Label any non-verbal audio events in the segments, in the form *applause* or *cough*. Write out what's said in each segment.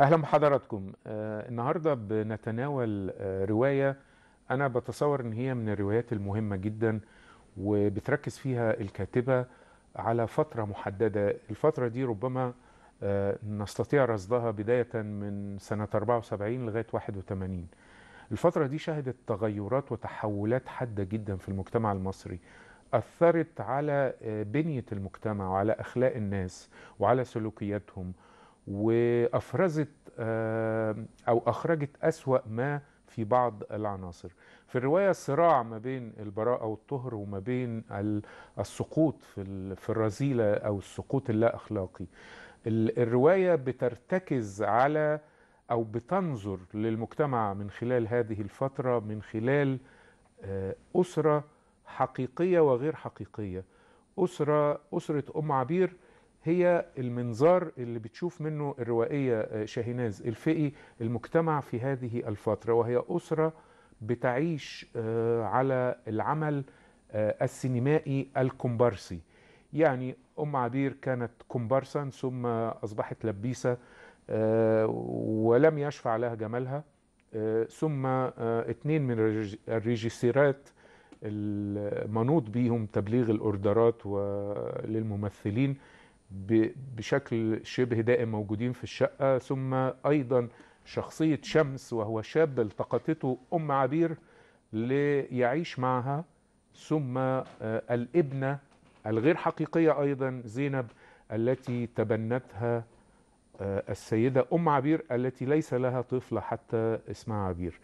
اهلا بحضراتكم آه النهارده بنتناول آه روايه انا بتصور ان هي من الروايات المهمه جدا وبتركز فيها الكاتبه على فتره محدده الفتره دي ربما آه نستطيع رصدها بدايه من سنه 74 لغايه 81 الفتره دي شهدت تغيرات وتحولات حاده جدا في المجتمع المصري اثرت على آه، بنيه المجتمع وعلى اخلاق الناس وعلى سلوكياتهم وافرزت آه، او اخرجت اسوا ما في بعض العناصر في الروايه صراع ما بين البراءه والطهر وما بين السقوط في في الرذيله او السقوط اللا اخلاقي الروايه بترتكز على او بتنظر للمجتمع من خلال هذه الفتره من خلال آه، اسره حقيقيه وغير حقيقيه اسره اسره ام عبير هي المنظار اللي بتشوف منه الروائية آه، شاهيناز الفقي المجتمع في هذه الفترة وهي أسرة بتعيش آه، على العمل آه، السينمائي الكومبارسي يعني أم عبير كانت كومبارسا ثم أصبحت لبيسة ولم يشفع لها جمالها ثم اتنين من الريجيسيرات المنوط بيهم تبليغ الأوردرات للممثلين بشكل شبه دائم موجودين في الشقة ثم أيضا شخصية شمس وهو شاب التقطته أم عبير ليعيش معها ثم آه، الابنة الغير حقيقية أيضا زينب التي تبنتها آه، السيدة أم عبير التي ليس لها طفلة حتى اسمها عبير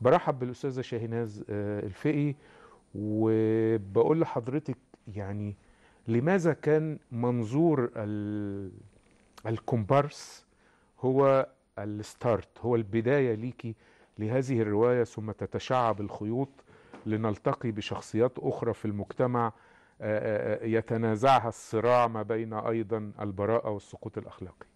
برحب بالأستاذة شاهناز آه، الفقي وبقول لحضرتك يعني لماذا كان منظور الكومبارس هو الستارت هو البداية ليكي لهذه الرواية ثم تتشعب الخيوط لنلتقي بشخصيات أخرى في المجتمع يتنازعها الصراع ما بين أيضا البراءة والسقوط الأخلاقي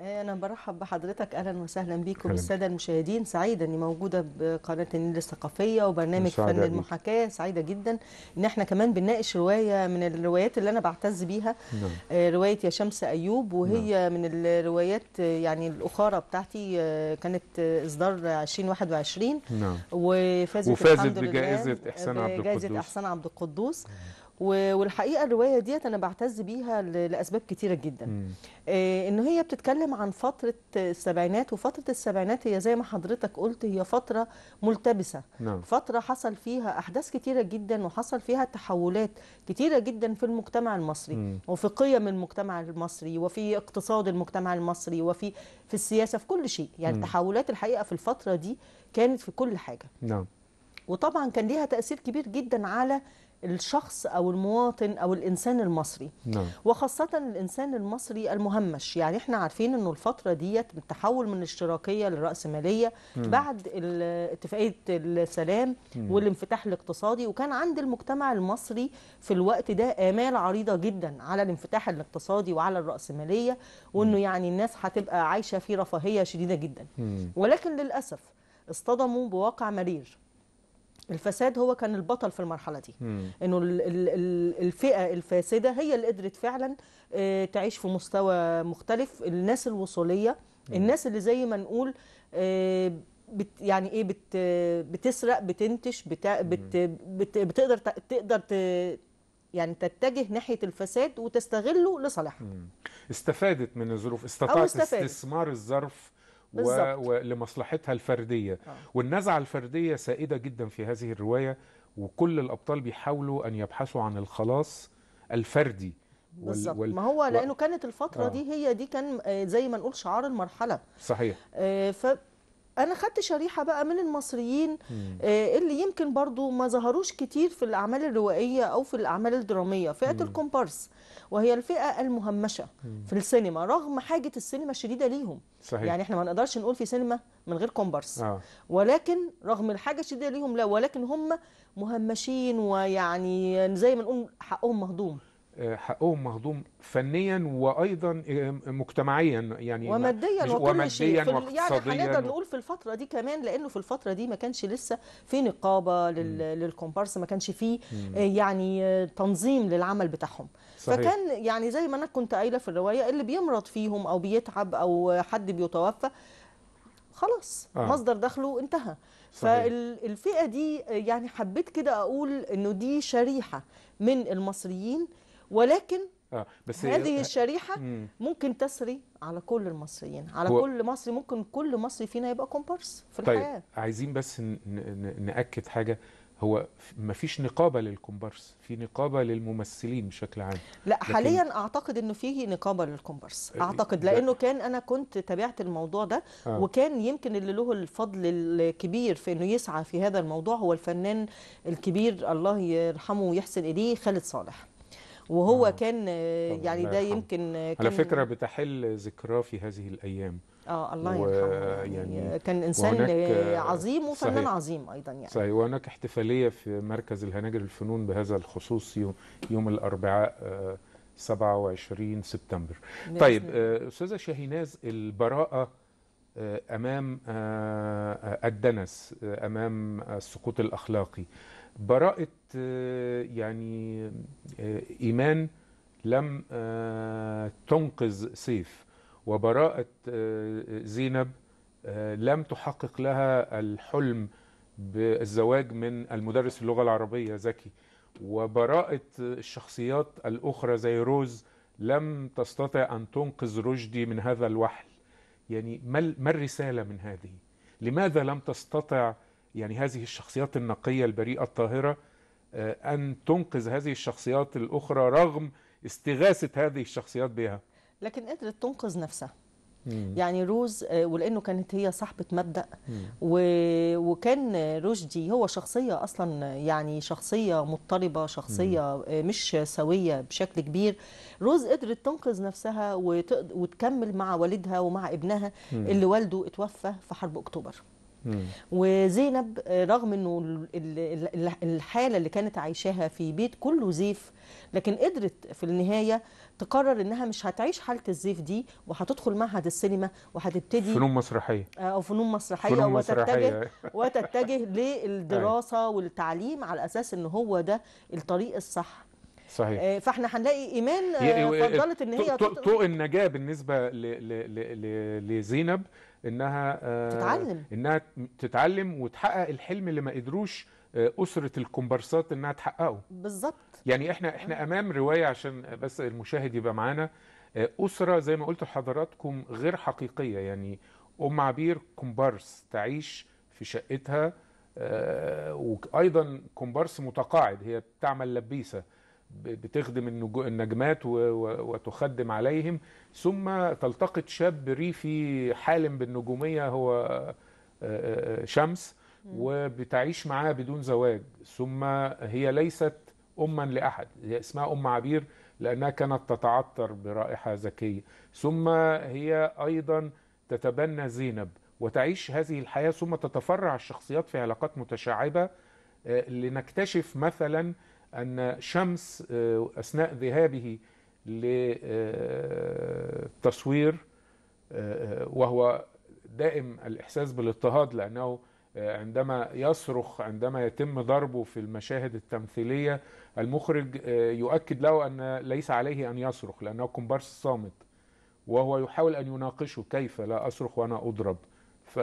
إيه، أنا برحب بحضرتك أهلا وسهلا بيكم السادة المشاهدين سعيدة أني موجودة بقناة النيل الثقافية وبرنامج فن المحاكاة سعيدة جدا أن احنا كمان بنناقش رواية من الروايات اللي أنا بعتز بيها نعم. إيه، رواية يا شمس أيوب وهي نعم. من الروايات يعني الأخارة بتاعتي إيه، كانت إصدار 2021 نعم. وفازت, وفازت بجائزة إحسان عبد القدوس بجائزة إحسان عبد القدوس نعم. والحقيقه الروايه ديت انا بعتز بيها لاسباب كتيره جدا مم. آه، ان هي بتتكلم عن فتره السبعينات وفتره السبعينات هي زي ما حضرتك قلت هي فتره ملتبسه نعم. فتره حصل فيها احداث كتيره جدا وحصل فيها تحولات كتيره جدا في المجتمع المصري مم. وفي قيم المجتمع المصري وفي اقتصاد المجتمع المصري وفي في السياسه في كل شيء يعني مم. تحولات الحقيقه في الفتره دي كانت في كل حاجه نعم وطبعا كان ليها تاثير كبير جدا على الشخص او المواطن او الانسان المصري نعم. وخاصه الانسان المصري المهمش يعني احنا عارفين انه الفتره ديت التحول من الاشتراكيه للراسماليه بعد اتفاقيه السلام مم. والانفتاح الاقتصادي وكان عند المجتمع المصري في الوقت ده امال عريضه جدا على الانفتاح الاقتصادي وعلى الراسماليه وانه يعني الناس هتبقى عايشه في رفاهيه شديده جدا مم. ولكن للاسف اصطدموا بواقع مرير الفساد هو كان البطل في المرحله دي مم. انه الفئه الفاسده هي اللي قدرت فعلا آه، تعيش في مستوى مختلف الناس الوصوليه مم. الناس اللي زي ما نقول آه، بت يعني ايه بت بتسرق بتنتش بتا بت بت بتقدر تقدر ت يعني تتجه ناحيه الفساد وتستغله لصالحها استفادت من الظروف استطاعت استثمار الظرف ولمصلحتها الفرديه آه. والنزعه الفرديه سائده جدا في هذه الروايه وكل الابطال بيحاولوا ان يبحثوا عن الخلاص الفردي بالظبط ما هو و... لانه كانت الفتره آه. دي هي دي كان آه، زي ما نقول شعار المرحله صحيح آه ف انا خدت شريحه بقى من المصريين آه اللي يمكن برضو ما ظهروش كتير في الاعمال الروائيه او في الاعمال الدراميه فئه الكومبارس وهي الفئه المهمشه في السينما رغم حاجه السينما الشديده ليهم صحيح. يعني احنا ما نقدرش نقول في سينما من غير كومبارس آه. ولكن رغم الحاجه الشديده ليهم لا ولكن هم مهمشين ويعني زي ما نقول حقهم مهضوم حقهم مهضوم فنيا وايضا مجتمعيا يعني وماديا وكل وماديا شيء يعني واقتصاديا يعني هنقدر نقول في الفتره دي كمان لانه في الفتره دي ما كانش لسه في نقابه للكومبارس ما كانش في آه، يعني آه، تنظيم للعمل بتاعهم صحيح. فكان يعني زي ما انا كنت قايله في الروايه اللي بيمرض فيهم او بيتعب او حد بيتوفى خلاص آه. مصدر دخله انتهى فالفئه دي آه، يعني حبيت كده اقول انه دي شريحه من المصريين ولكن آه بس هذه الشريحه مم. ممكن تسري على كل المصريين على هو كل مصري ممكن كل مصري فينا يبقى كومبارس في طيب الحياه عايزين بس ناكد حاجه هو ما فيش نقابه للكومبارس في نقابه للممثلين بشكل عام لا حاليا اعتقد انه فيه نقابه للكومبارس آه، اعتقد لانه كان انا كنت تابعت الموضوع ده آه. وكان يمكن اللي له الفضل الكبير في انه يسعى في هذا الموضوع هو الفنان الكبير الله يرحمه ويحسن اليه خالد صالح وهو نعم. آه. كان يعني ده يمكن آه، كان على فكره بتحل ذكراه في هذه الايام اه الله يرحمه يعني, يعني كان انسان آه، عظيم وفنان صحيح. عظيم ايضا يعني صحيح وهناك احتفاليه في مركز الهناجر الفنون بهذا الخصوص يوم, يوم الاربعاء 27 آه، سبتمبر طيب استاذه شاهيناز البراءه امام الدنس امام السقوط الاخلاقي براءة آه، يعني آه، إيمان لم آه، تنقذ سيف وبراءة زينب لم تحقق لها الحلم بالزواج من المدرس اللغة العربية زكي وبراءة الشخصيات الأخرى زي روز لم تستطع أن تنقذ رشدي من هذا الوحل يعني ما الرسالة من هذه لماذا لم تستطع يعني هذه الشخصيات النقية البريئة الطاهرة آه، أن تنقذ هذه الشخصيات الأخرى رغم استغاثة هذه الشخصيات بها لكن قدرت تنقذ نفسها يعني روز آه، ولانه كانت هي صاحبه مبدا وكان رشدي هو شخصيه اصلا يعني شخصيه مضطربه شخصيه آه، مش سويه بشكل كبير روز قدرت تنقذ نفسها وتكمل مع والدها ومع ابنها اللي والده اتوفى في حرب اكتوبر وزينب آه، رغم انه الحاله اللي كانت عايشاها في بيت كله زيف لكن قدرت في النهايه تقرر انها مش هتعيش حاله الزيف دي وهتدخل معهد السينما وهتبتدي فنون مسرحيه آه، او فنون مسرحيه فنون وتتجه مسرحية. *laughs* وتتجه للدراسه أيوة. والتعليم على اساس ان هو ده الطريق الصح صحيح آه، فاحنا هنلاقي ايمان فضلت ان هي طوق النجاه بالنسبه لزينب انها تتعلم آه، انها تتعلم وتحقق الحلم اللي ما قدروش آه، اسره الكومبارسات انها تحققه بالظبط يعني احنا احنا آه. امام روايه عشان بس المشاهد يبقى معانا اسره زي ما قلت لحضراتكم غير حقيقيه يعني ام عبير كومبارس تعيش في شقتها وايضا كومبارس متقاعد هي بتعمل لبيسه بتخدم النجمات وتخدم عليهم ثم تلتقط شاب ريفي حالم بالنجومية هو آه، آه، آه، شمس وبتعيش معاه بدون زواج ثم هي ليست أما لأحد هي اسمها أم عبير لأنها كانت تتعطر برائحة ذكية ثم هي أيضا تتبنى زينب وتعيش هذه الحياة ثم تتفرع الشخصيات في علاقات متشعبة لنكتشف مثلا أن شمس آه، أثناء ذهابه للتصوير آه، آه، وهو دائم الإحساس بالاضطهاد لأنه عندما يصرخ عندما يتم ضربه في المشاهد التمثيلية المخرج يؤكد له أن ليس عليه أن يصرخ لأنه كومبارس صامت وهو يحاول أن يناقشه كيف لا أصرخ وأنا أضرب ف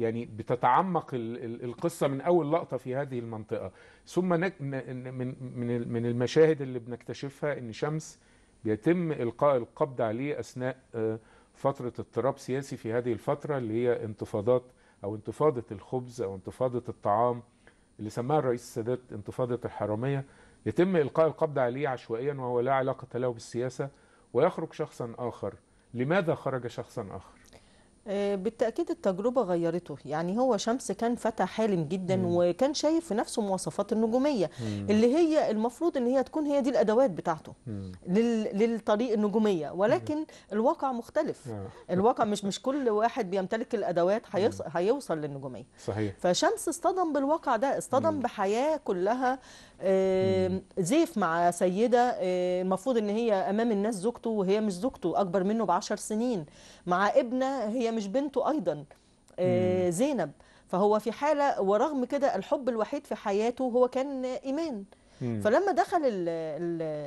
يعني بتتعمق القصه من اول لقطه في هذه المنطقه ثم من من المشاهد اللي بنكتشفها ان شمس بيتم القاء القبض عليه اثناء آه، فتره اضطراب سياسي في هذه الفتره اللي هي انتفاضات او انتفاضه الخبز او انتفاضه الطعام اللي سماها الرئيس السادات انتفاضه الحراميه يتم القاء القبض عليه عشوائيا وهو لا علاقه له بالسياسه ويخرج شخصا اخر لماذا خرج شخصا اخر آه، بالتأكيد التجربة غيرته يعني هو شمس كان فتى حالم جدا مم. وكان شايف في نفسه مواصفات النجومية مم. اللي هي المفروض ان هي تكون هي دي الأدوات بتاعته لل... للطريق النجومية ولكن مم. الواقع مختلف مم. آه. الواقع مش مش كل واحد بيمتلك الأدوات هيص... هيوصل للنجومية صحيح. فشمس اصطدم بالواقع ده اصطدم مم. بحياة كلها زيف مع سيدة المفروض ان هي امام الناس زوجته وهي مش زوجته اكبر منه بعشر سنين مع ابنة هي مش بنته ايضا زينب فهو في حالة ورغم كده الحب الوحيد في حياته هو كان إيمان فلما دخل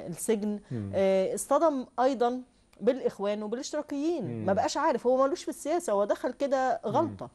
السجن آه، اصطدم أيضا بالإخوان وبالاشتراكيين ما بقاش عارف هو ملوش في السياسة هو دخل كده غلطة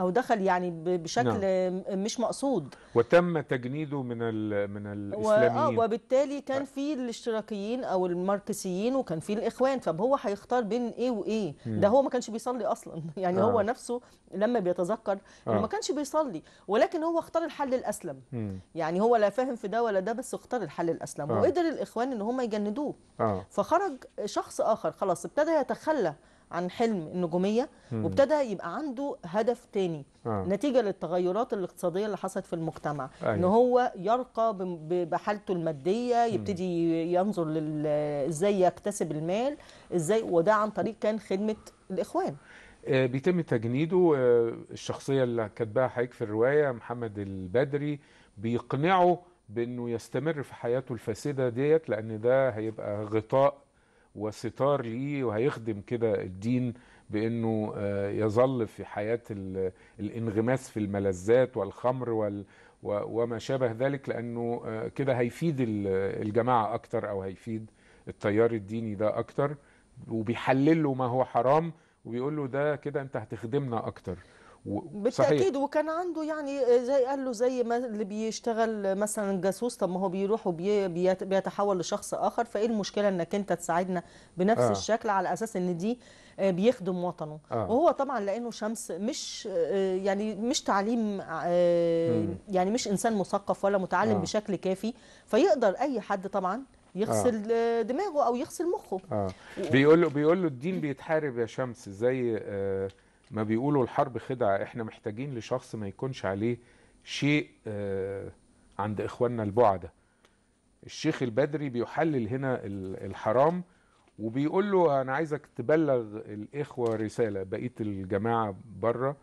أو دخل يعني بشكل نعم. مش مقصود وتم تجنيده من ال من آه، الإسلاميين و... وبالتالي كان في الاشتراكيين أو الماركسيين وكان في الإخوان طب هو هيختار بين إيه وإيه م. ده هو ما كانش بيصلي أصلا *laughs* يعني آه. هو نفسه لما بيتذكر آه. ما كانش بيصلي ولكن هو اختار الحل الأسلم م. يعني هو لا فاهم في ده ولا ده بس اختار الحل الأسلم آه. وقدر الإخوان إن هم يجندوه آه. فخرج شخص آخر خلاص ابتدى يتخلى عن حلم النجوميه وابتدى يبقى عنده هدف تاني آه. نتيجه للتغيرات الاقتصاديه اللي حصلت في المجتمع أيوه. ان هو يرقى بحالته الماديه يبتدي ينظر ازاي يكتسب المال ازاي وده عن طريق كان خدمه الاخوان آه، بيتم تجنيده آه، الشخصيه اللي كاتباها حضرتك في الروايه محمد البدري بيقنعه بانه يستمر في حياته الفاسده ديت لان ده هيبقى غطاء وستار ليه وهيخدم كده الدين بانه آه، يظل في حياه الانغماس في الملذات والخمر وال وما شابه ذلك لانه آه، كده هيفيد الجماعه اكتر او هيفيد التيار الديني ده اكتر وبيحلل له ما هو حرام وبيقول له ده كده انت هتخدمنا اكتر و... بالتاكيد صحيح. وكان عنده يعني زي قال له زي ما اللي بيشتغل مثلا جاسوس طب ما هو بيروح وبيتحول لشخص اخر فايه المشكله انك انت تساعدنا بنفس آه. الشكل على اساس ان دي بيخدم وطنه آه. وهو طبعا لانه شمس مش يعني مش تعليم آه، يعني مش انسان مثقف ولا متعلم آه. بشكل كافي فيقدر اي حد طبعا يغسل آه. دماغه او يغسل مخه آه. بيقول له بيقول له الدين بيتحارب يا شمس زي آه ما بيقولوا الحرب خدعة احنا محتاجين لشخص ما يكونش عليه شيء آه، عند إخواننا البعدة الشيخ البدري بيحلل هنا الحرام وبيقول له أنا عايزك تبلغ الإخوة رسالة بقية الجماعة بره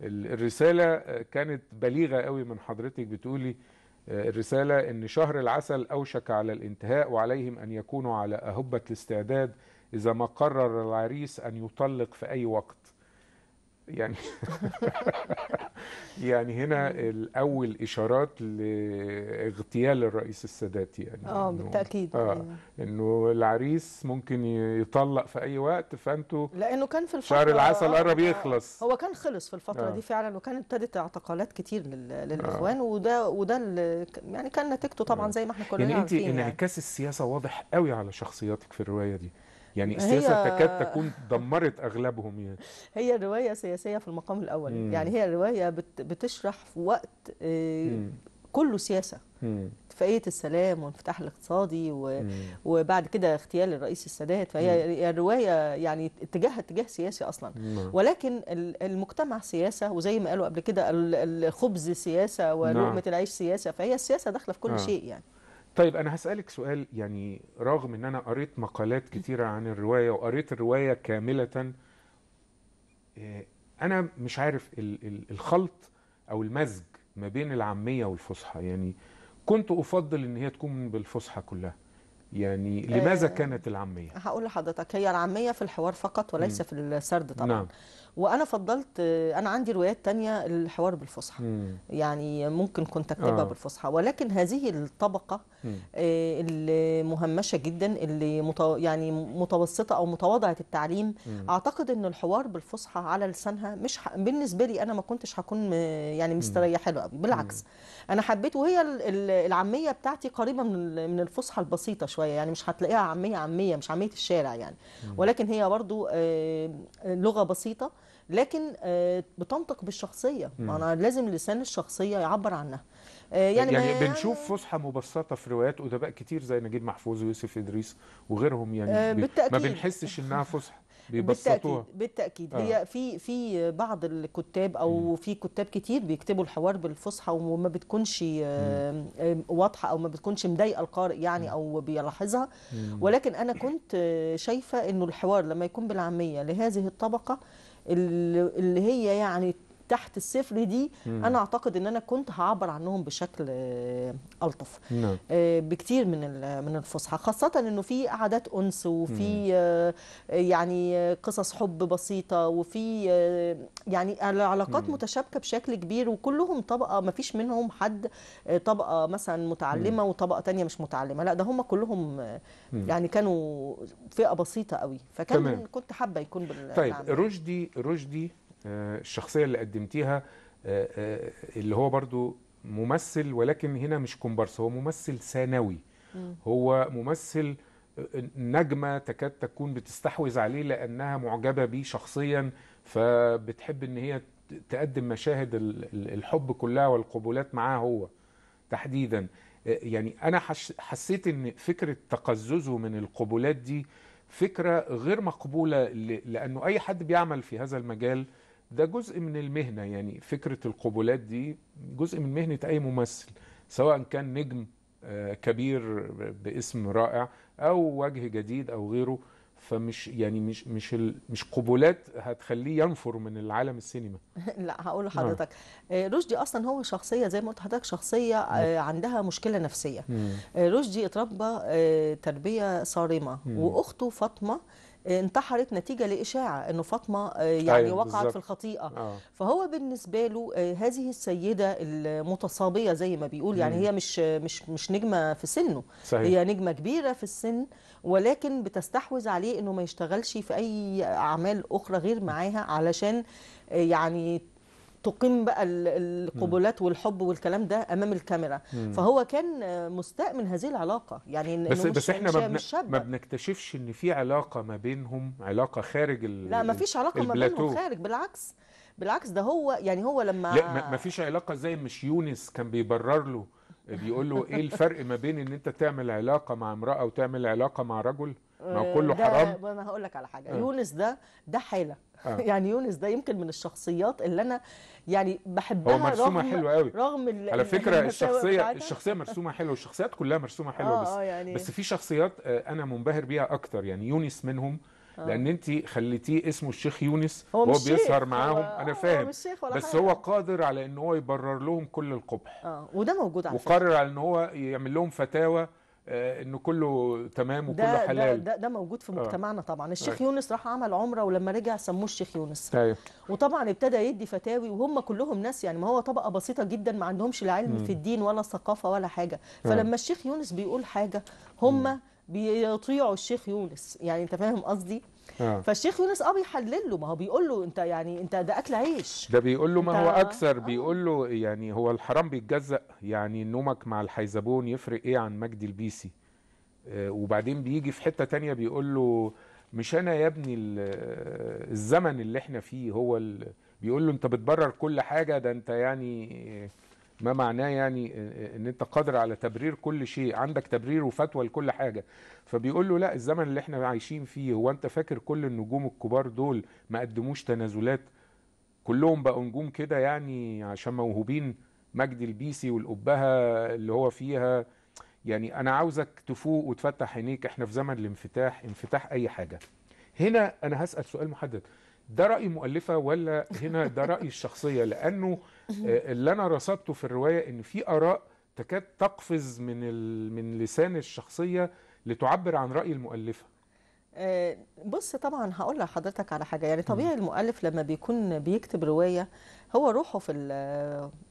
الرسالة آه، كانت بليغة قوي من حضرتك بتقولي آه، الرسالة إن شهر العسل أوشك على الانتهاء وعليهم أن يكونوا على أهبة الاستعداد إذا ما قرر العريس أن يطلق في أي وقت يعني *laughs* يعني هنا الاول اشارات لاغتيال الرئيس السادات يعني اه بالتاكيد آه أيوة. انه العريس ممكن يطلق في اي وقت فانتوا لانه كان في الفتره شهر العسل آه، قرب آه، يخلص هو كان خلص في الفتره آه. دي فعلا وكان ابتدت اعتقالات كتير للاخوان آه. وده وده يعني كان نتيجته طبعا آه. زي ما احنا كلنا يعني عارفين يعني انت انعكاس السياسه واضح قوي على شخصياتك في الروايه دي يعني السياسه تكاد تكون دمرت اغلبهم يعني هي روايه سياسيه في المقام الاول مم. يعني هي روايه بت بتشرح في وقت آه، مم. كله سياسه مم. اتفاقيه السلام وانفتاح الاقتصادي و... وبعد كده اغتيال الرئيس السادات فهي الروايه يعني اتجاهها اتجاه سياسي اصلا مم. ولكن المجتمع سياسه وزي ما قالوا قبل كده الخبز سياسه ولقمه نعم. العيش سياسه فهي السياسه داخله في كل آه. شيء يعني طيب انا هسالك سؤال يعني رغم ان انا قريت مقالات كتيره عن الروايه وقريت الروايه كامله آه، انا مش عارف الخلط او المزج ما بين العاميه والفصحى يعني كنت افضل ان هي تكون بالفصحى كلها يعني آه، لماذا كانت العاميه هقول لحضرتك هي العاميه في الحوار فقط وليس مم. في السرد طبعا نعم. وانا فضلت انا عندي روايات تانية الحوار بالفصحى يعني ممكن كنت اكتبها آه. بالفصحى ولكن هذه الطبقه آه المهمشه جدا اللي مت... يعني متوسطه او متواضعه التعليم مم. اعتقد ان الحوار بالفصحى على لسانها مش ح... بالنسبه لي انا ما كنتش هكون يعني مستريحه له بالعكس مم. انا حبيت وهي العاميه بتاعتي قريبه من الفصحى البسيطه شويه يعني مش هتلاقيها عاميه عاميه مش عاميه الشارع يعني ولكن هي برضو آه، لغه بسيطه لكن آه، بتنطق بالشخصيه انا لازم لسان الشخصيه يعبر عنها آه، يعني, يعني, يعني بنشوف فصحى مبسطه في روايات ادباء كتير زي نجيب محفوظ ويوسف ادريس وغيرهم يعني بالتأكيد. ما بنحسش انها فصحى بالتاكيد بالتاكيد آه. هي في في بعض الكتاب او م. في كتاب كتير بيكتبوا الحوار بالفصحى وما بتكونش آه، آه، واضحه او ما بتكونش مضايقه القارئ يعني م. او بيلاحظها م. ولكن انا كنت آه، شايفه انه الحوار لما يكون بالعاميه لهذه الطبقه اللي هي يعني تحت الصفر دي مم. انا اعتقد ان انا كنت هعبر عنهم بشكل آه، الطف نعم. آه، بكتير من من الفصحى خاصه انه في قعدات انس وفي آه، يعني قصص حب بسيطه وفي يعني العلاقات مم. متشابكه بشكل كبير وكلهم طبقه ما فيش منهم حد طبقه مثلا متعلمه مم. وطبقه تانية مش متعلمه لا ده هم كلهم مم. يعني كانوا فئه بسيطه قوي فكان تمام. كنت حابه يكون بال طيب رشدي رشدي آه، الشخصيه اللي قدمتيها آه، آه، اللي هو برضو ممثل ولكن هنا مش كومبارس هو ممثل ثانوي هو ممثل نجمة تكاد تكون بتستحوذ عليه لأنها معجبة بيه شخصيا فبتحب إن هي تقدم مشاهد الحب كلها والقبولات معاه هو تحديدا يعني أنا حسيت إن فكرة تقززه من القبولات دي فكرة غير مقبولة لأنه أي حد بيعمل في هذا المجال ده جزء من المهنه يعني فكره القبولات دي جزء من مهنه اي ممثل سواء كان نجم آه، كبير باسم رائع او وجه جديد او غيره فمش يعني مش مش مش قبولات هتخليه ينفر من العالم السينما *laughs* لا هقول نعم. لحضرتك آه، رشدي اصلا هو شخصيه زي ما قلت لحضرتك شخصيه آه نعم. عندها مشكله نفسيه آه، رشدي اتربى تربيه صارمه واخته فاطمه انتحرت نتيجه لاشاعه انه فاطمه آه، يعني أيوة، وقعت بالزبط. في الخطيئه آه. فهو بالنسبه له آه، هذه السيده المتصابيه زي ما بيقول يعني مم. هي مش مش مش نجمه في سنه صحيح. هي نجمه كبيره في السن ولكن بتستحوذ عليه انه ما يشتغلش في اي اعمال اخرى غير معاها علشان آه، يعني تقيم بقى القبولات والحب والكلام ده امام الكاميرا مم. فهو كان مستاء من هذه العلاقه يعني بس, مش بس احنا ما, بن... ما بنكتشفش ان في علاقه ما بينهم علاقه خارج ال... لا ما فيش علاقه البلاتو. ما بينهم خارج بالعكس بالعكس ده هو يعني هو لما لا ما فيش علاقه زي مش يونس كان بيبرر له بيقول له ايه الفرق ما بين ان انت تعمل علاقه مع امراه وتعمل علاقه مع رجل ما هو آه، كله حرام انا هقول لك على حاجه آه. يونس ده ده حاله آه. *laughs* يعني يونس ده يمكن من الشخصيات اللي انا يعني بحبها هو مرسومه رغم حلوه قوي رغم على فكره الشخصيه بتاعتها. الشخصيه مرسومه حلوه والشخصيات كلها مرسومه حلوه آه بس آه يعني بس في شخصيات آه، انا منبهر بيها اكتر يعني يونس منهم آه. لان انت خليتيه اسمه الشيخ يونس هو, بيسهر معاهم انا فاهم هو بس حاجة. هو قادر على ان هو يبرر لهم كل القبح اه وده موجود على وقرر على ان هو يعمل لهم فتاوى آه، انه كله تمام وكله ده حلال ده, ده, ده موجود في آه. مجتمعنا طبعا الشيخ آه. يونس راح عمل عمره ولما رجع سموه الشيخ يونس أيوه. وطبعا ابتدى يدي فتاوي وهم كلهم ناس يعني ما هو طبقه بسيطه جدا ما عندهمش لا علم في الدين ولا ثقافه ولا حاجه فلما الشيخ يونس بيقول حاجه هم بيطيعوا الشيخ يونس يعني انت فاهم قصدي آه. فالشيخ يونس اه بيحلل له ما هو بيقول له انت يعني انت ده اكل عيش ده بيقول له ما هو آه. اكثر آه. بيقول له يعني هو الحرام بيتجزأ يعني نومك مع الحيزبون يفرق ايه عن مجدي البيسي آه وبعدين بيجي في حته تانية بيقول له مش انا يا ابني آه، الزمن اللي احنا فيه هو بيقول له انت بتبرر كل حاجه ده انت يعني ما معناه يعني ان انت قادر على تبرير كل شيء عندك تبرير وفتوى لكل حاجه فبيقول له لا الزمن اللي احنا عايشين فيه هو انت فاكر كل النجوم الكبار دول ما قدموش تنازلات كلهم بقوا نجوم كده يعني عشان موهوبين مجدي البيسي والأبهة اللي هو فيها يعني أنا عاوزك تفوق وتفتح عينيك إحنا في زمن الانفتاح انفتاح أي حاجة هنا أنا هسأل سؤال محدد ده رأي مؤلفة ولا هنا ده رأي الشخصية لأنه آه، اللي انا رصدته في الروايه ان في اراء تكاد تقفز من من لسان الشخصيه لتعبر عن راي المؤلفه آه، بص طبعا هقول لحضرتك على حاجه يعني طبيعي المؤلف لما بيكون بيكتب روايه هو روحه في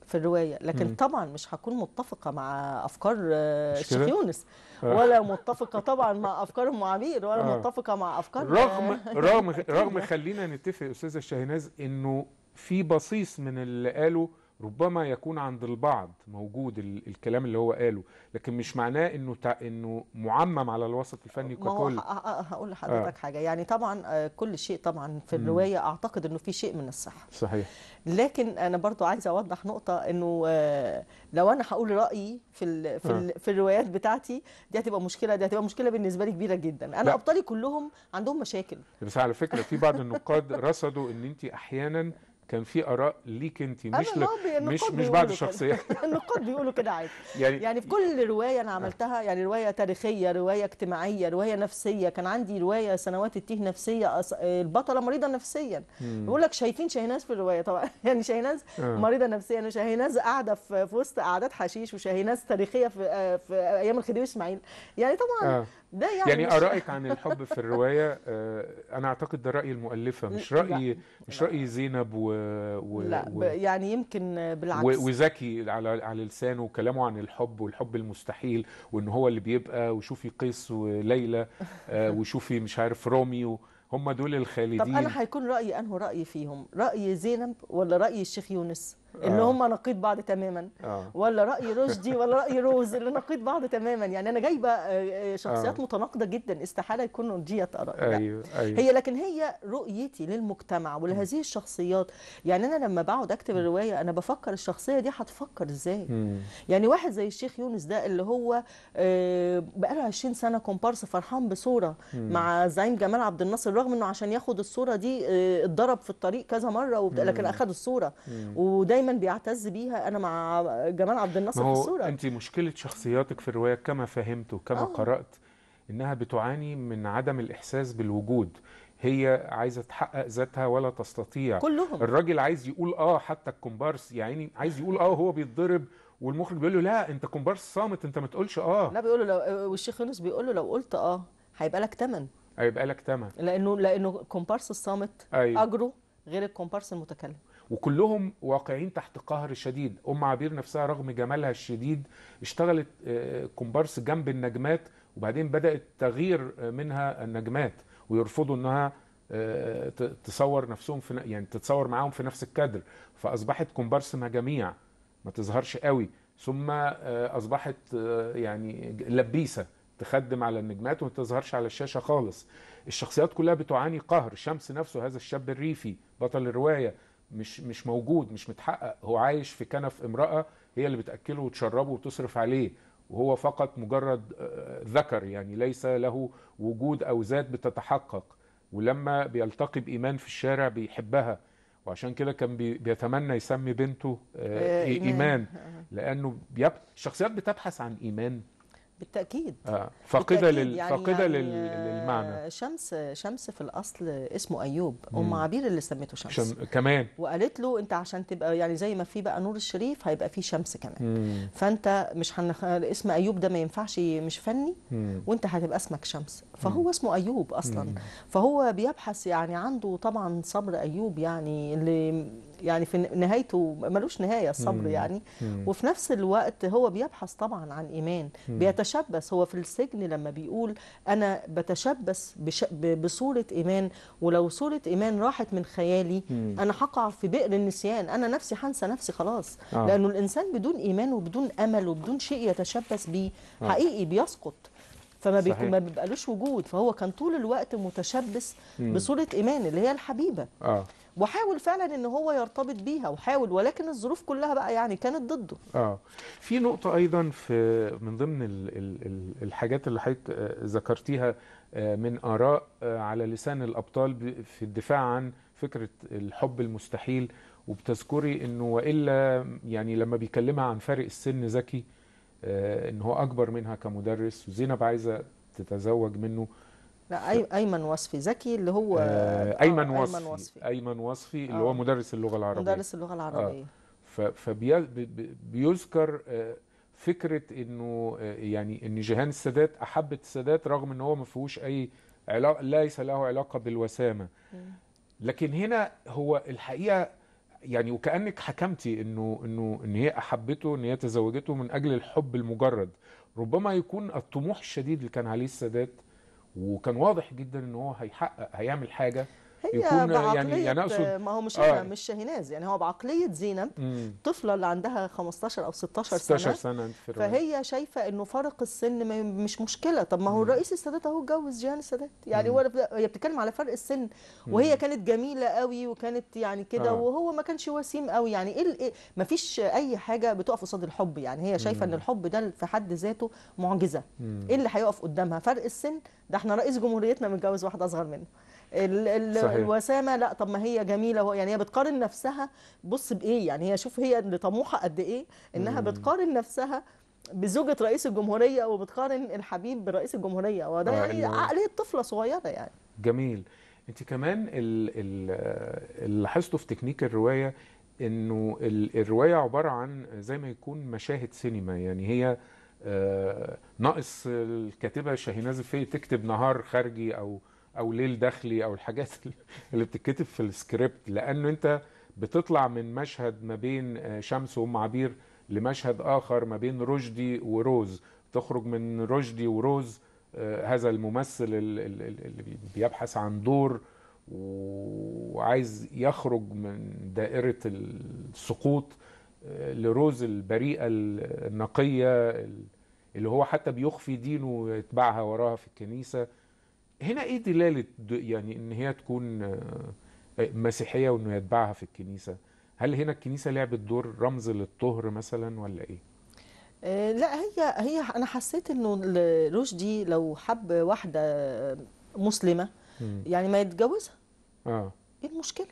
في الروايه لكن طبعا مش هكون متفقه مع افكار الشيخ آه، يونس ولا متفقه طبعا مع افكار ام عمير ولا آه. متفقه مع افكار رغم *laughs* رغم رغم خلينا نتفق استاذه شاهناز انه في بصيص من اللي قاله ربما يكون عند البعض موجود الكلام اللي هو قاله لكن مش معناه انه تع... انه معمم على الوسط الفني ككل هقول لحضرتك آه. حاجه يعني طبعا آه، كل شيء طبعا في الروايه م. اعتقد انه في شيء من الصحه صحيح لكن انا برضو عايزه اوضح نقطه انه آه، لو انا هقول رايي في ال في, آه. ال في الروايات بتاعتي دي هتبقى مشكله دي هتبقى مشكله بالنسبه لي كبيره جدا انا لا. ابطالي كلهم عندهم مشاكل بس على فكره في بعض النقاد رصدوا ان انت احيانا كان في اراء ليك انت مش ل... مش مش بعض الشخصيات *laughs* النقاد بيقولوا كده عادي *laughs* يعني, يعني في كل روايه انا عملتها يعني روايه تاريخيه روايه اجتماعيه روايه نفسيه كان عندي روايه سنوات التيه نفسيه أص... البطله مريضه نفسيا بيقول لك شايفين شاهيناز في الروايه طبعا *laughs* يعني شاهيناز آه. مريضه نفسيا يعني شاهيناز قاعده في وسط قعدات حشيش وشاهيناز تاريخيه في آه، في ايام الخديوي اسماعيل يعني طبعا آه. ده يعني يعني ارائك عن الحب في الروايه آه، انا اعتقد ده راي المؤلفه مش راي مش راي زينب و و لا و يعني يمكن بالعكس وذكي على على لسانه وكلامه عن الحب والحب المستحيل وان هو اللي بيبقى وشوفي قيس وليلى آه، *laughs* وشوفي مش عارف روميو هم دول الخالدين طب انا هيكون رايي انه رايي فيهم راي زينب ولا راي الشيخ يونس اللي آه. هم نقيض بعض تماما آه. ولا راي رشدي ولا راي روز اللي نقيض بعض تماما يعني انا جايبه آه، آه، شخصيات متناقضه جدا استحاله يكون ديت اراء أيوه. أيوه. هي لكن هي رؤيتي للمجتمع ولهذه الشخصيات يعني انا لما بقعد اكتب الروايه انا بفكر الشخصيه دي هتفكر ازاي يعني واحد زي الشيخ يونس ده اللي هو بقاله 20 سنه كومبارس فرحان بصوره مم. مع زعيم جمال عبد الناصر رغم انه عشان ياخد الصوره دي اتضرب في الطريق كذا مره وبت... لكن اخد الصوره ودايما دايما بيعتز بيها انا مع جمال عبد الناصر في الصوره انت مشكله شخصياتك في الروايه كما فهمت وكما أوه. قرات انها بتعاني من عدم الاحساس بالوجود هي عايزه تحقق ذاتها ولا تستطيع كلهم الراجل عايز يقول اه حتى الكومبارس يعني عايز يقول اه وهو بيتضرب والمخرج بيقول له لا انت كومبارس صامت انت ما تقولش اه لا بيقول له لو والشيخ يونس بيقول له لو قلت اه هيبقى لك ثمن هيبقى لك ثمن لانه لانه الكومبارس الصامت أيوه. اجره غير الكومبارس المتكلم وكلهم واقعين تحت قهر شديد ام عبير نفسها رغم جمالها الشديد اشتغلت آه، كومبارس جنب النجمات وبعدين بدات تغير منها النجمات ويرفضوا انها آه، تصور نفسهم في يعني تتصور معاهم في نفس الكادر فاصبحت كومبارس مجاميع ما تظهرش قوي ثم آه، اصبحت يعني لبيسه تخدم على النجمات وما تظهرش على الشاشه خالص الشخصيات كلها بتعاني قهر شمس نفسه هذا الشاب الريفي بطل الروايه مش مش موجود مش متحقق هو عايش في كنف امراه هي اللي بتاكله وتشربه وتصرف عليه وهو فقط مجرد آه، ذكر يعني ليس له وجود او ذات بتتحقق ولما بيلتقي بايمان في الشارع بيحبها وعشان كده كان بيتمنى يسمي بنته آه، آه، ايمان *laughs* لانه الشخصيات بتبحث عن ايمان بالتاكيد آه. فاقده لل... يعني فاقده يعني لل... آه، للمعنى شمس شمس في الاصل اسمه ايوب ام عبير اللي سمته شمس شم... كمان وقالت له انت عشان تبقى يعني زي ما في بقى نور الشريف هيبقى في شمس كمان مم. فانت مش هنخ... اسم ايوب ده ما ينفعش مش فني مم. وانت هتبقى اسمك شمس فهو اسمه أيوب أصلا فهو بيبحث يعني عنده طبعا صبر أيوب يعني اللي يعني في نهايته ملوش نهاية الصبر يعني وفي نفس الوقت هو بيبحث طبعا عن إيمان بيتشبث هو في السجن لما بيقول أنا بتشبث بصورة إيمان ولو صورة إيمان راحت من خيالي أنا هقع في بئر النسيان أنا نفسي هنسى نفسي خلاص آه. لأنه الإنسان بدون إيمان وبدون أمل وبدون شيء يتشبث به آه. حقيقي بيسقط فما بيكون ما بيبقالوش وجود فهو كان طول الوقت متشبث بصوره ايمان اللي هي الحبيبه آه. وحاول فعلا ان هو يرتبط بيها وحاول ولكن الظروف كلها بقى يعني كانت ضده اه في نقطه ايضا في من ضمن الـ الـ الحاجات اللي حضرتك آه، ذكرتيها آه، من اراء آه، على لسان الابطال في الدفاع عن فكره الحب المستحيل وبتذكري انه والا يعني لما بيكلمها عن فارق السن زكي آه، ان هو اكبر منها كمدرس وزينب عايزه تتزوج منه لا ايمن وصفي ذكي اللي هو آه, آه، أيمن, وصفي ايمن وصفي ايمن وصفي اللي هو آه. مدرس اللغه العربيه مدرس اللغه العربيه آه فبيذكر فكره انه يعني ان جيهان السادات احبت السادات رغم ان هو ما فيهوش اي علاقه ليس له علاقه بالوسامه لكن هنا هو الحقيقه يعني وكانك حكمتي انه انه ان هي احبته ان هي تزوجته من اجل الحب المجرد ربما يكون الطموح الشديد اللي كان عليه السادات وكان واضح جدا ان هو هيحقق هيعمل حاجه يكون يعني يعني اقصد آه، ما هو مش آه مش شاهيناز يعني هو بعقليه زينب الطفله اللي عندها 15 او 16 سنه 16 سنه فهي شايفه انه فرق السن مش مشكله طب ما هو الرئيس السادات اهو اتجوز جيهان السادات يعني هو هي بتتكلم على فرق السن وهي كانت جميله قوي وكانت يعني كده آه. وهو ما كانش وسيم قوي يعني ايه, إيه، ما فيش اي حاجه بتقف قصاد الحب يعني هي شايفه ان الحب ده في حد ذاته معجزه ايه اللي هيقف قدامها فرق السن ده احنا رئيس جمهوريتنا متجوز واحده اصغر منه ال ال صحيح. الوسامه لا طب ما هي جميله يعني هي بتقارن نفسها بص بايه يعني هي شوف هي اللي طموحه قد ايه انها مم. بتقارن نفسها بزوجة رئيس الجمهورية وبتقارن الحبيب برئيس الجمهورية وده آه، يعني عقلية طفلة صغيرة يعني جميل انت كمان اللي لاحظته في تكنيك الرواية انه الرواية عبارة عن زي ما يكون مشاهد سينما يعني هي آه، ناقص الكاتبة شاهيناز في تكتب نهار خارجي او او ليل الدخلي او الحاجات *laughs* اللي بتتكتب في السكريبت لانه انت بتطلع من مشهد ما بين آه، شمس وام عبير لمشهد اخر ما بين رشدي وروز تخرج من رشدي وروز آه، هذا الممثل اللي بيبحث عن دور وعايز يخرج من دائرة السقوط آه، لروز البريئة النقية اللي هو حتى بيخفي دينه ويتبعها وراها في الكنيسة هنا ايه دلاله يعني ان هي تكون آه، آه، مسيحيه وانه يتبعها في الكنيسه هل هنا الكنيسه لعبت دور رمز للطهر مثلا ولا ايه آه، لا هي هي انا حسيت انه رشدي لو حب واحده مسلمه يعني ما يتجوزها اه ايه المشكله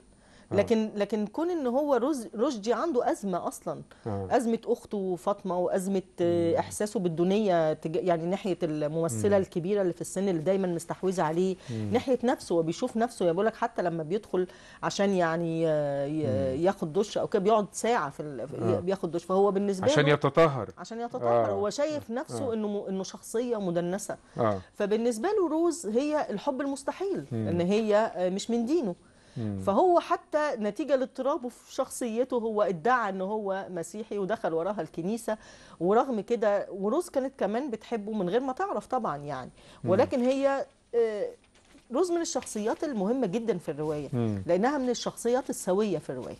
آه. لكن لكن كون ان هو رشدي عنده ازمه اصلا آه. ازمه اخته فاطمه وازمه آه، مم. احساسه بالدنيه يعني ناحيه الممثله مم. الكبيره اللي في السن اللي دايما مستحوذه عليه مم. ناحيه نفسه وبيشوف نفسه بيقول لك حتى لما بيدخل عشان يعني آه، ياخد دش او كده بيقعد ساعه في آه. بياخد دش فهو بالنسبه عشان يتطهر عشان يتطهر آه. هو شايف نفسه آه. انه انه شخصيه مدنسه آه. فبالنسبه له روز هي الحب المستحيل مم. ان هي مش من دينه فهو حتى نتيجة لاضطرابه في شخصيته هو ادعى ان هو مسيحي ودخل وراها الكنيسة ورغم كده وروز كانت كمان بتحبه من غير ما تعرف طبعا يعني ولكن هي آه، روز من الشخصيات المهمة جدا في الرواية لأنها من الشخصيات السوية في الرواية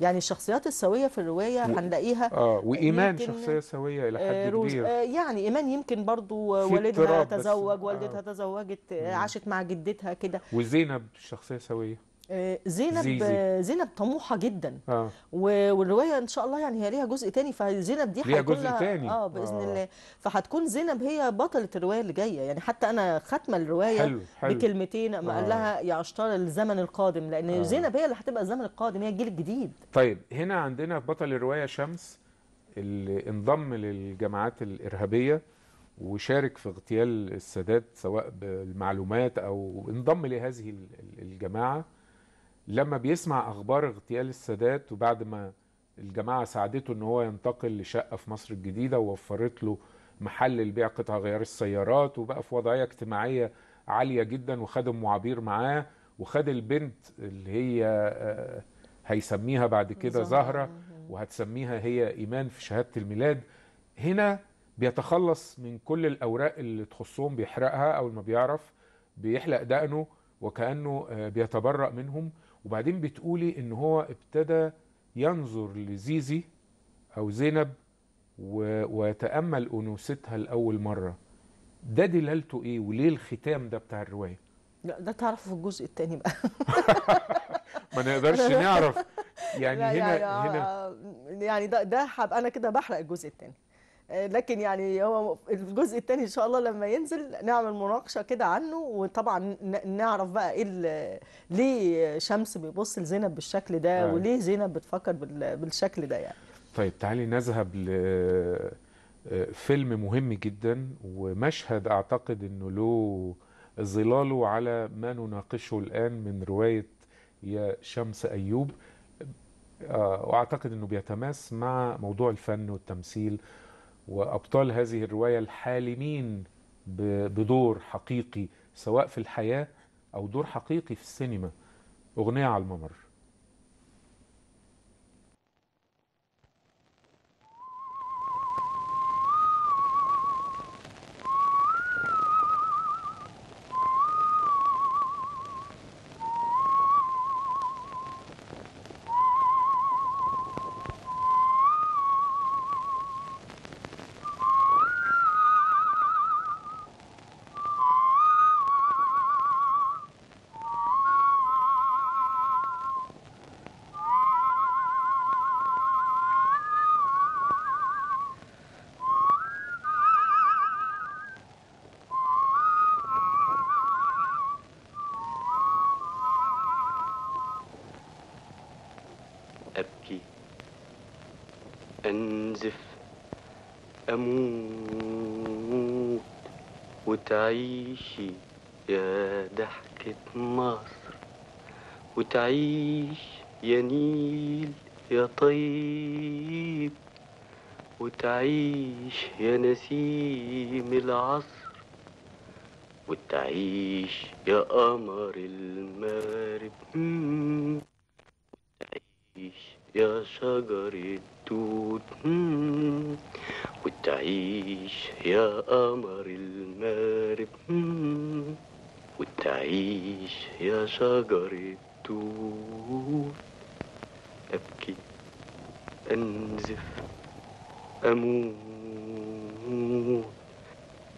يعني الشخصيات السوية في الرواية و... هنلاقيها اه وإيمان شخصية سوية إلى حد آه، روز... كبير آه يعني إيمان يمكن برضو والدها تزوج والدتها آه. تزوجت آه. عاشت مع جدتها كده وزينب شخصية سوية آه، زينب آه، زينب طموحه جدا آه. والروايه ان شاء الله يعني هي ليها جزء تاني فزينب دي ليها جزء تاني اه باذن آه. الله فهتكون زينب هي بطله الروايه اللي جايه يعني حتى انا ختمه الروايه حلو. حلو. بكلمتين اما آه. قال لها يا عشتار الزمن القادم لان آه. زينب هي اللي هتبقى الزمن القادم هي الجيل الجديد طيب هنا عندنا بطل الروايه شمس اللي انضم للجماعات الارهابيه وشارك في اغتيال السادات سواء بالمعلومات او انضم لهذه الجماعه لما بيسمع اخبار اغتيال السادات وبعد ما الجماعه ساعدته ان هو ينتقل لشقه في مصر الجديده ووفرت له محل لبيع قطع غيار السيارات وبقى في وضعيه اجتماعيه عاليه جدا وخد ام عبير معاه وخد البنت اللي هي آه، هيسميها بعد كده زهره وهتسميها هي ايمان في شهاده الميلاد هنا بيتخلص من كل الاوراق اللي تخصهم بيحرقها اول ما بيعرف بيحلق دقنه وكانه آه، بيتبرأ منهم وبعدين بتقولي ان هو ابتدى ينظر لزيزي او زينب ويتامل انوثتها لاول مره ده دلالته ايه وليه الختام ده بتاع الروايه لا ده تعرفه في الجزء الثاني بقى *laughs* ما نقدرش نعرف يعني هنا يعني هنا آه، يعني ده ده هبقى انا كده بحرق الجزء الثاني آه، لكن يعني هو الجزء الثاني ان شاء الله لما ينزل نعمل مناقشه كده عنه وطبعا نعرف بقى ايه ليه شمس بيبص لزينب بالشكل ده آه. وليه زينب بتفكر بالشكل ده يعني طيب تعالي نذهب لفيلم آه، مهم جدا ومشهد اعتقد انه له ظلاله على ما نناقشه الان من روايه يا شمس ايوب آه، واعتقد انه بيتماس مع موضوع الفن والتمثيل وأبطال هذه الرواية الحالمين بدور حقيقي سواء في الحياة أو دور حقيقي في السينما أغنية على الممر أنزف أموت وتعيشي يا ضحكة مصر وتعيش يا نيل يا طيب وتعيش يا نسيم العصر وتعيش يا قمر الليل شجر التوت أبكي أنزف أموت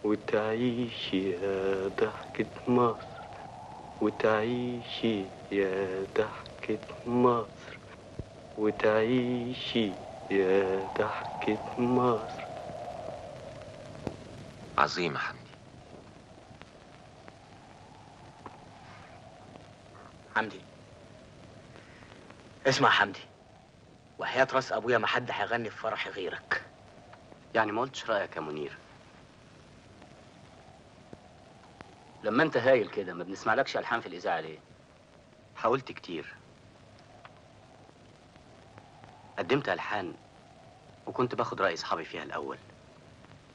وتعيشي يا ضحكة مصر وتعيشي يا ضحكة مصر وتعيشي يا ضحكة مصر عظيم حبيبي حمدي اسمع حمدي وحياة راس ابويا ما حد هيغني في فرحي غيرك يعني ما قلتش رايك يا منير لما انت هايل كده ما بنسمعلكش الحان في الاذاعه ليه حاولت كتير قدمت الحان وكنت باخد راي اصحابي فيها الاول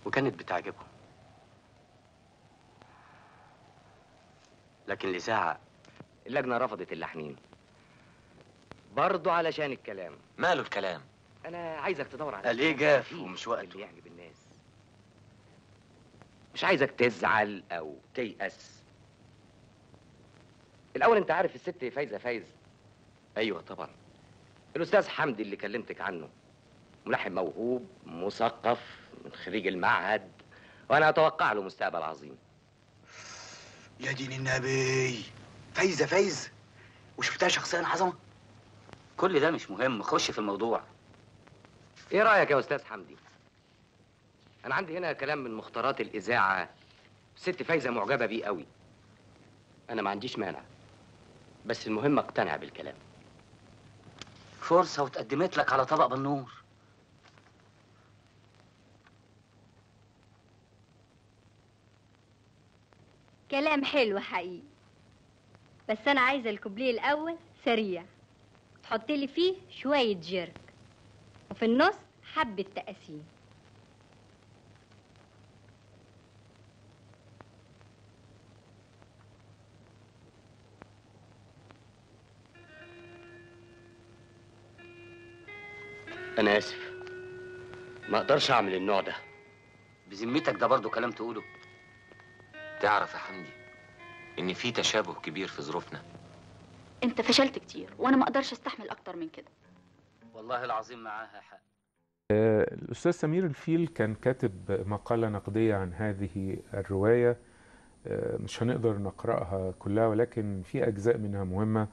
وكانت بتعجبهم لكن الاذاعه اللجنة رفضت اللحنين برضه علشان الكلام ماله الكلام أنا عايزك تدور على ليه جاف ومش وقته يعني بالناس مش عايزك تزعل أو تيأس الأول أنت عارف الست فايزة فايز أيوة طبعا الأستاذ حمدي اللي كلمتك عنه ملحن موهوب مثقف من خريج المعهد وأنا أتوقع له مستقبل عظيم يا دين النبي فايز يا فايز وشفتها شخصيا عظمه كل ده مش مهم خش في الموضوع ايه رايك يا استاذ حمدي انا عندي هنا كلام من مختارات الاذاعه ست فايزه معجبه بيه قوي انا ما عنديش مانع بس المهم اقتنع بالكلام فرصه وتقدمت لك على طبق بالنور كلام حلو حقيقي بس انا عايزه الكوبليه الاول سريع تحطي لي فيه شويه جيرك وفي النص حبه تقاسيم أنا آسف ما أقدرش أعمل النوع ده بذمتك ده برضه كلام تقوله تعرف يا حمدي ان في تشابه كبير في ظروفنا انت فشلت كتير وانا ما اقدرش استحمل اكتر من كده والله العظيم معاها حق آه، الأستاذ سمير الفيل كان كاتب مقالة نقدية عن هذه الرواية آه، مش هنقدر نقرأها كلها ولكن في أجزاء منها مهمة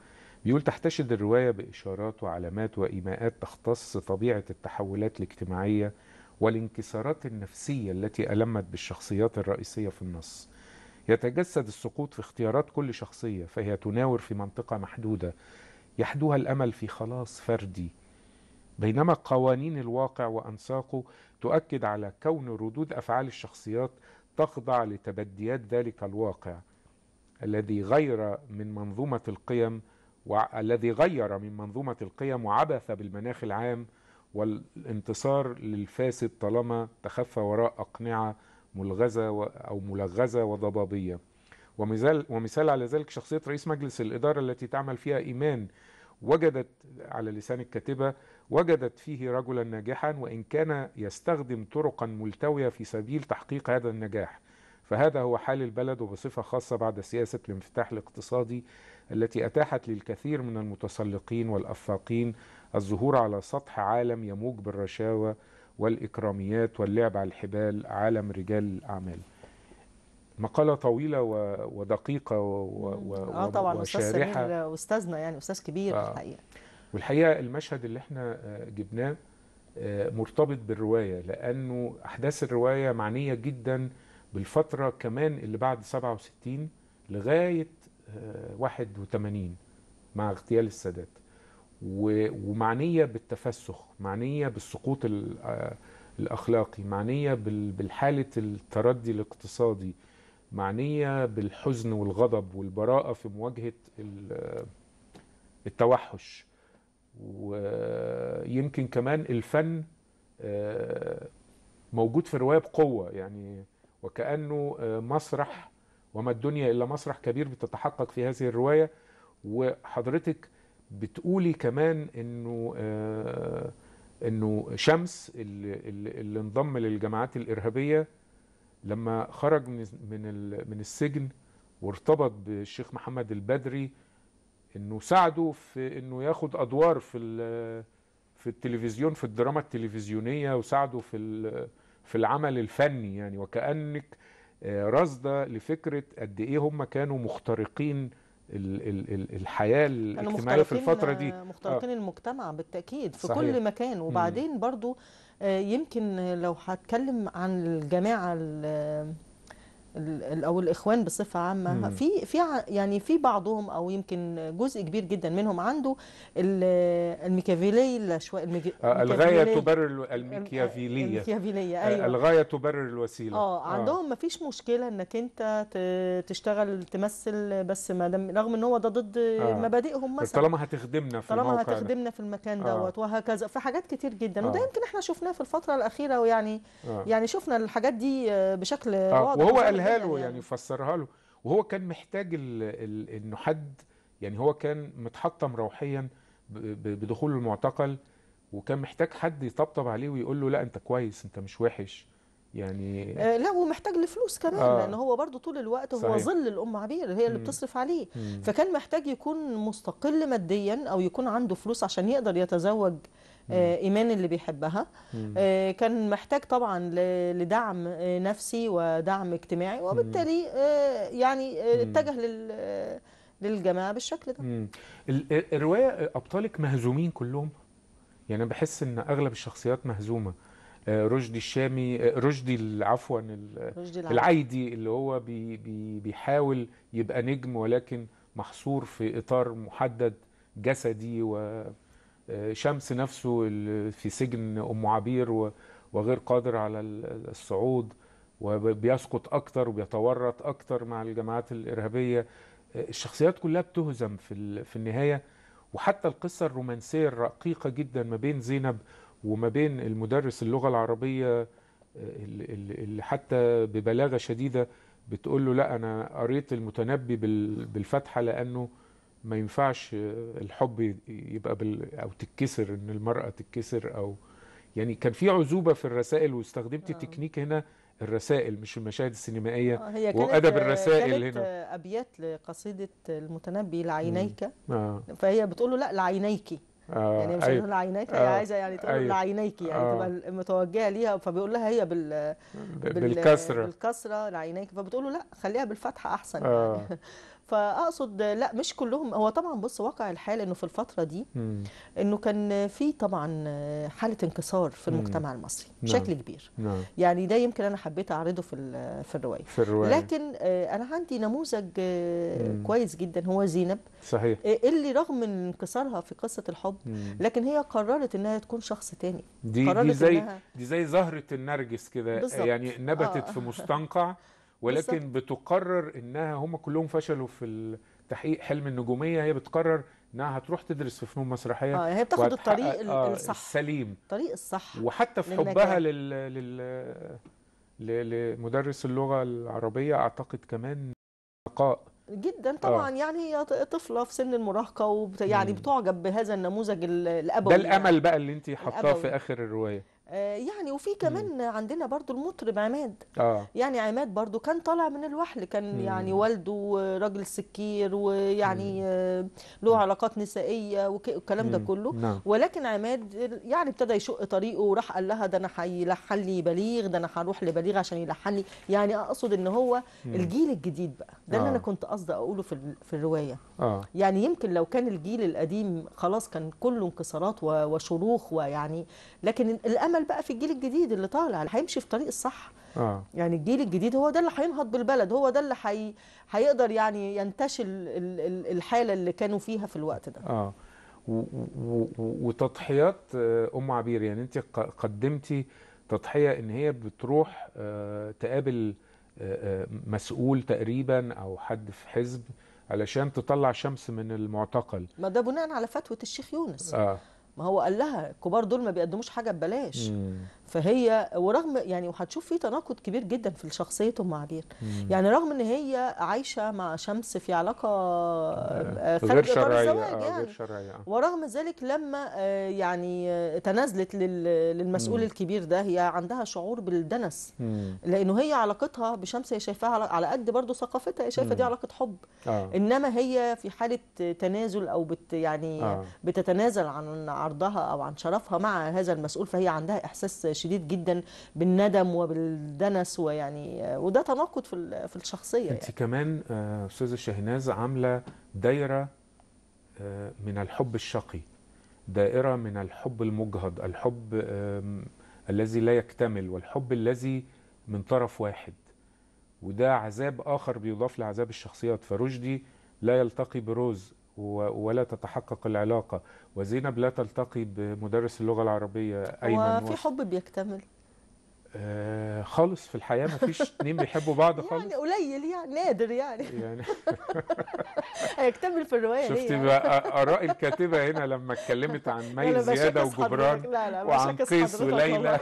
بيقول تحتشد الرواية بإشارات وعلامات وإيماءات تختص طبيعة التحولات الاجتماعية والانكسارات النفسية التي ألمت بالشخصيات الرئيسية في النص يتجسد السقوط في اختيارات كل شخصية فهي تناور في منطقة محدودة يحدوها الأمل في خلاص فردي بينما قوانين الواقع وأنساقه تؤكد على كون ردود أفعال الشخصيات تخضع لتبديات ذلك الواقع الذي غير من منظومة القيم والذي غير من منظومة القيم وعبث بالمناخ العام والانتصار للفاسد طالما تخفى وراء أقنعة ملغزة أو ملغزة وضبابية ومثال, ومثال على ذلك شخصية رئيس مجلس الإدارة التي تعمل فيها إيمان وجدت على لسان الكاتبة وجدت فيه رجلا ناجحا وإن كان يستخدم طرقا ملتوية في سبيل تحقيق هذا النجاح فهذا هو حال البلد وبصفة خاصة بعد سياسة الانفتاح الاقتصادي التي أتاحت للكثير من المتسلقين والأفاقين الظهور على سطح عالم يموج بالرشاوى والإكراميات واللعب على الحبال عالم رجال الأعمال مقالة طويلة ودقيقة و... آه طبعا وشارحة أستاذ أستاذنا يعني أستاذ كبير آه. الحقيقة والحقيقة المشهد اللي احنا آه، جبناه آه، مرتبط بالرواية لأنه أحداث الرواية معنية جدا بالفترة كمان اللي بعد 67 لغاية 81 آه، مع اغتيال السادات ومعنيه بالتفسخ معنيه بالسقوط الاخلاقي معنيه بالحاله التردي الاقتصادي معنيه بالحزن والغضب والبراءه في مواجهه التوحش ويمكن كمان الفن آه، موجود في الروايه بقوه يعني وكانه آه، مسرح وما الدنيا الا مسرح كبير بتتحقق في هذه الروايه وحضرتك بتقولي كمان انه آه انه شمس اللي, اللي انضم للجماعات الارهابيه لما خرج من من من السجن وارتبط بالشيخ محمد البدري انه ساعده في انه ياخد ادوار في في التلفزيون في الدراما التلفزيونيه وساعده في في العمل الفني يعني وكانك آه، رصده لفكره قد ايه هم كانوا مخترقين الحياه الاجتماعيه في الفتره دي مختلطين آه. المجتمع بالتاكيد في صحيح. كل مكان وبعدين برضو آه، يمكن لو هتكلم عن الجماعه او الاخوان بصفه عامه في في يعني في بعضهم او يمكن جزء كبير جدا منهم عنده الميكافيلي آه، الميكافيلي الغايه تبرر الميكافيليه الميكافيليه آه، ايوه الغايه تبرر الوسيله اه, آه. عندهم آه. ما فيش مشكله انك انت تشتغل تمثل بس ما دام رغم ان هو ده ضد آه. مبادئهم مثلا بس طالما هتخدمنا في طالما هتخدمنا في المكان دوت آه. وهكذا في حاجات كتير جدا آه. وده يمكن احنا شفناه في الفتره الاخيره ويعني آه. يعني شفنا الحاجات دي بشكل آه. واضح وهو يقولها له يعني. يعني, يفسرها له وهو كان محتاج ال ال انه حد يعني هو كان متحطم روحيا بدخوله المعتقل وكان محتاج حد يطبطب عليه ويقول له لا انت كويس انت مش وحش يعني آه لا ومحتاج لفلوس كمان آه لان هو برضه طول الوقت صحيح. هو ظل الام عبير هي اللي بتصرف عليه فكان محتاج يكون مستقل ماديا او يكون عنده فلوس عشان يقدر يتزوج آه، ايمان اللي بيحبها آه، كان محتاج طبعا لدعم آه، نفسي ودعم اجتماعي وبالتالي يعني اتجه لل للجماعه بالشكل ده الروايه ابطالك مهزومين كلهم يعني انا بحس ان اغلب الشخصيات مهزومه رشدي الشامي رشدي عفوا العايدي اللي هو بي بي بيحاول يبقى نجم ولكن محصور في اطار محدد جسدي و شمس نفسه في سجن أم عبير وغير قادر على الصعود وبيسقط أكتر وبيتورط أكتر مع الجماعات الإرهابية الشخصيات كلها بتهزم في, في النهاية وحتى القصة الرومانسية الرقيقة جدا ما بين زينب وما بين المدرس اللغة العربية اللي حتى ببلاغة شديدة بتقول له لا أنا قريت المتنبي بالفتحة لأنه ما ينفعش الحب يبقى بال او تتكسر ان المراه تتكسر او يعني كان في عزوبه في الرسائل واستخدمت آه. تكنيك هنا الرسائل مش المشاهد السينمائيه آه هي كانت وادب الرسائل كانت هنا ابيات لقصيده المتنبي لعينيك آه. فهي بتقول له لا لعينيك آه يعني مش أيوه. لعينيك هي آه عايزه يعني تقول أيوه. لعينيك يعني آه تبقى متوجهه ليها فبيقول لها هي بال بالكسره بالكسره لعينيك فبتقول له لا خليها بالفتحه احسن آه يعني فاقصد لا مش كلهم هو طبعا بص واقع الحال انه في الفتره دي انه كان في طبعا حاله انكسار في المجتمع المصري نعم. بشكل كبير نعم. يعني ده يمكن انا حبيت اعرضه في في الروايه في الروايه لكن آه، انا عندي نموذج آه، كويس جدا هو زينب صحيح آه، اللي رغم انكسارها في قصه الحب لكن هي قررت انها تكون شخص تاني دي, قررت دي زي دي زي زهره النرجس كده يعني نبتت آه. في مستنقع *laughs* ولكن بالزبط. بتقرر انها هم كلهم فشلوا في تحقيق حلم النجوميه هي بتقرر انها هتروح تدرس في فنون مسرحيه اه هي بتاخد الطريق آه الصح السليم الطريق الصح وحتى في حبها لل... لل... لمدرس اللغه العربيه اعتقد كمان لقاء جدا آه. طبعا آه. يعني هي طفله في سن المراهقه وبت... يعني بتعجب بهذا النموذج الابوي ده الامل يعني. بقى اللي انت حاطاه في اخر الروايه آه، يعني وفي كمان مم. عندنا برضو المطرب عماد آه. يعني عماد برضو كان طالع من الوحل كان مم. يعني والده راجل سكير ويعني آه، له علاقات نسائيه والكلام ده كله نعم. ولكن عماد يعني ابتدى يشق طريقه وراح قال لها ده انا هيلحن لي بليغ ده انا هروح لبليغ عشان يلحن لي يعني اقصد ان هو مم. الجيل الجديد بقى ده آه. اللي انا كنت قصدي اقوله في في الروايه آه. يعني يمكن لو كان الجيل القديم خلاص كان كله انكسارات وشروخ ويعني لكن الامل يعمل بقى في الجيل الجديد اللي طالع هيمشي في طريق الصح آه. يعني الجيل الجديد هو ده اللي هينهض بالبلد هو ده اللي حي... هيقدر يعني ينتشل الحاله اللي كانوا فيها في الوقت ده اه و... و... وتضحيات آه، ام عبير يعني انت قدمتي تضحيه ان هي بتروح آه، تقابل آه، مسؤول تقريبا او حد في حزب علشان تطلع شمس من المعتقل ما ده بناء على فتوه الشيخ يونس آه. ما هو قال لها الكبار دول ما بيقدموش حاجه ببلاش فهي ورغم يعني وهتشوف في تناقض كبير جدا في شخصيه ام عبير يعني رغم ان هي عايشه مع شمس في علاقه آه، خارج اطار الزواج آه، يعني آه. ورغم ذلك لما يعني تنازلت للمسؤول الكبير ده هي عندها شعور بالدنس لانه هي علاقتها بشمس هي شايفاها على قد برضه ثقافتها هي شايفه دي علاقه حب انما هي في حاله تنازل او بت يعني بتتنازل عن عرضها او عن شرفها مع هذا المسؤول فهي عندها احساس شديد جدا بالندم وبالدنس ويعني وده تناقض في في الشخصيه انت يعني. كمان آه، استاذه شهناز عامله دايره آه، من الحب الشقي دائره من الحب المجهد الحب الذي لا يكتمل والحب الذي من طرف واحد وده عذاب اخر بيضاف لعذاب الشخصيات فرشدي لا يلتقي بروز ولا تتحقق العلاقه وزينب لا تلتقي بمدرس اللغه العربيه ايمن وفي حب بيكتمل آه خالص في الحياه ما فيش *laughs* اثنين بيحبوا بعض يعني خالص يعني قليل يعني نادر يعني يعني *laughs* هيكتمل في الروايه شفتي يعني؟ بقى آه، اراء الكاتبه هنا لما اتكلمت عن *laughs* مي زياده وجبران لا لا وعن قيس وليلى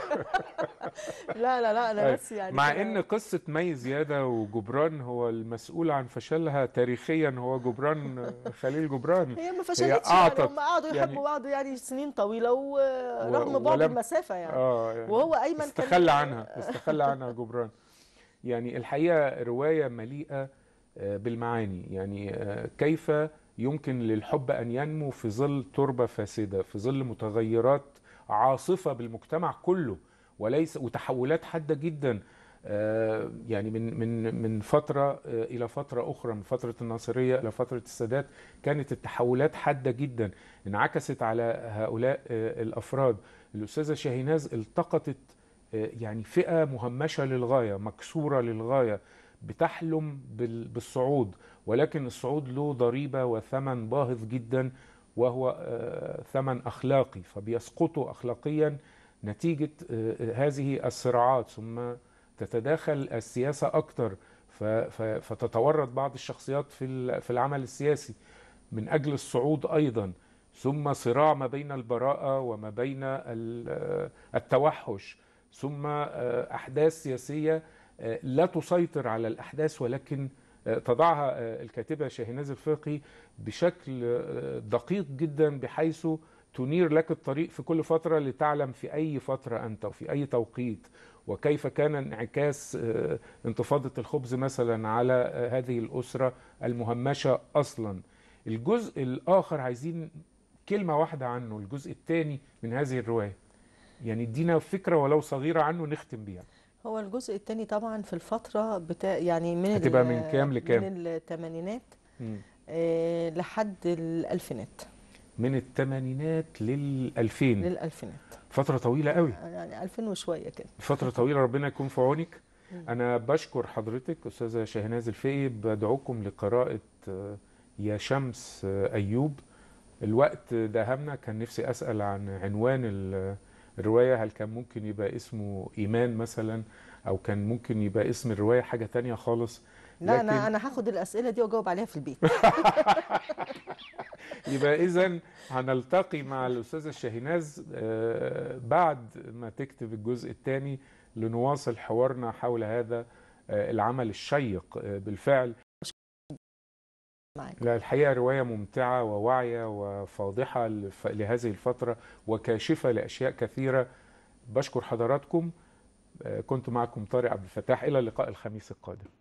لا لا لا انا طيب، بس يعني مع ان قصه مي زياده وجبران هو المسؤول عن فشلها تاريخيا هو جبران خليل جبران هي ما فشلتش يعني هم قعدوا يحبوا يعني بعض يعني سنين طويله ورغم بعد المسافه يعني, آه يعني وهو ايمن كان عنها استخلى عنها جبران يعني الحقيقة رواية مليئة آه، بالمعاني يعني آه، كيف يمكن للحب أن ينمو في ظل تربة فاسدة في ظل متغيرات عاصفة بالمجتمع كله وليس وتحولات حادة جدا آه، يعني من من من فتره الى فتره اخرى من فتره الناصريه الى فتره السادات كانت التحولات حاده جدا انعكست على هؤلاء الافراد الاستاذه شاهيناز التقطت آه، يعني فئه مهمشه للغايه مكسوره للغايه بتحلم بالصعود ولكن الصعود له ضريبه وثمن باهظ جدا وهو آه، ثمن اخلاقي فبيسقطوا اخلاقيا نتيجه آه، هذه الصراعات ثم تتداخل السياسه اكثر فتتورط بعض الشخصيات في في العمل السياسي من اجل الصعود ايضا ثم صراع ما بين البراءه وما بين التوحش ثم آه، احداث سياسيه آه، لا تسيطر على الاحداث ولكن آه، تضعها الكاتبه شاهناز الفقي بشكل دقيق جدا بحيث تنير لك الطريق في كل فتره لتعلم في اي فتره انت وفي اي توقيت وكيف كان انعكاس انتفاضه الخبز مثلا على هذه الاسره المهمشه اصلا. الجزء الاخر عايزين كلمه واحده عنه الجزء الثاني من هذه الروايه. يعني ادينا فكره ولو صغيره عنه نختم بيها هو الجزء الثاني طبعا في الفتره بتاع يعني من هتبقى من كام لكام من الثمانينات آه لحد الالفينات من الثمانينات للالفين للالفينات فتره طويله قوي آه، يعني 2000 وشويه كده فتره طويله ربنا يكون في عونك انا بشكر حضرتك استاذه شهناز الفقي بدعوكم لقراءه آه، يا شمس آه، ايوب الوقت دهمنا كان نفسي اسال عن عنوان الروايه هل كان ممكن يبقى اسمه ايمان مثلا او كان ممكن يبقى اسم الروايه حاجه تانية خالص لا لكن... انا انا هاخد الاسئله دي واجاوب عليها في البيت *laughs* يبقى اذا هنلتقي مع الاستاذه شاهيناز آه، بعد ما تكتب الجزء الثاني لنواصل حوارنا حول هذا آه، العمل الشيق آه، بالفعل معاك لا الحقيقة رواية ممتعة وواعية وفاضحة لهذه الفترة وكاشفة لأشياء كثيرة بشكر حضراتكم آه، كنت معكم طارق عبد الفتاح إلى اللقاء الخميس القادم